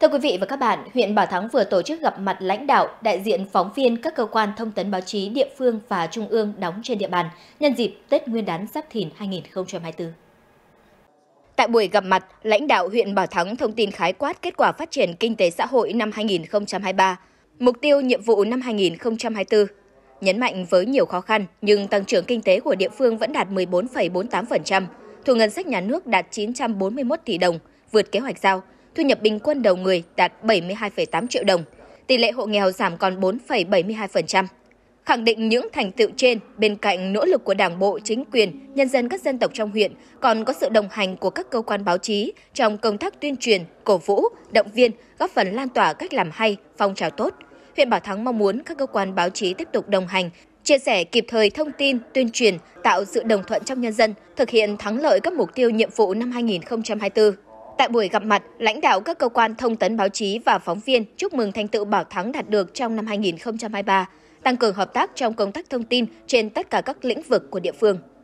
Thưa quý vị và các bạn, huyện Bảo Thắng vừa tổ chức gặp mặt lãnh đạo, đại diện phóng viên các cơ quan thông tấn báo chí địa phương và trung ương đóng trên địa bàn nhân dịp Tết Nguyên đán Giáp Thìn 2024. Tại buổi gặp mặt, lãnh đạo huyện Bảo Thắng thông tin khái quát kết quả phát triển kinh tế xã hội năm 2023, mục tiêu nhiệm vụ năm 2024. Nhấn mạnh với nhiều khó khăn, nhưng tăng trưởng kinh tế của địa phương vẫn đạt 14,48%, thu ngân sách nhà nước đạt 941 tỷ đồng, vượt kế hoạch giao – thu nhập bình quân đầu người đạt 72,8 triệu đồng, tỷ lệ hộ nghèo giảm còn 4,72%. Khẳng định những thành tựu trên, bên cạnh nỗ lực của Đảng bộ, chính quyền, nhân dân các dân tộc trong huyện, còn có sự đồng hành của các cơ quan báo chí trong công tác tuyên truyền, cổ vũ, động viên, góp phần lan tỏa cách làm hay, phong trào tốt. Huyện Bảo Thắng mong muốn các cơ quan báo chí tiếp tục đồng hành, chia sẻ kịp thời thông tin, tuyên truyền, tạo sự đồng thuận trong nhân dân, thực hiện thắng lợi các mục tiêu nhiệm vụ năm 2024. Tại buổi gặp mặt, lãnh đạo các cơ quan thông tấn báo chí và phóng viên chúc mừng thành tựu bảo thắng đạt được trong năm 2023, tăng cường hợp tác trong công tác thông tin trên tất cả các lĩnh vực của địa phương.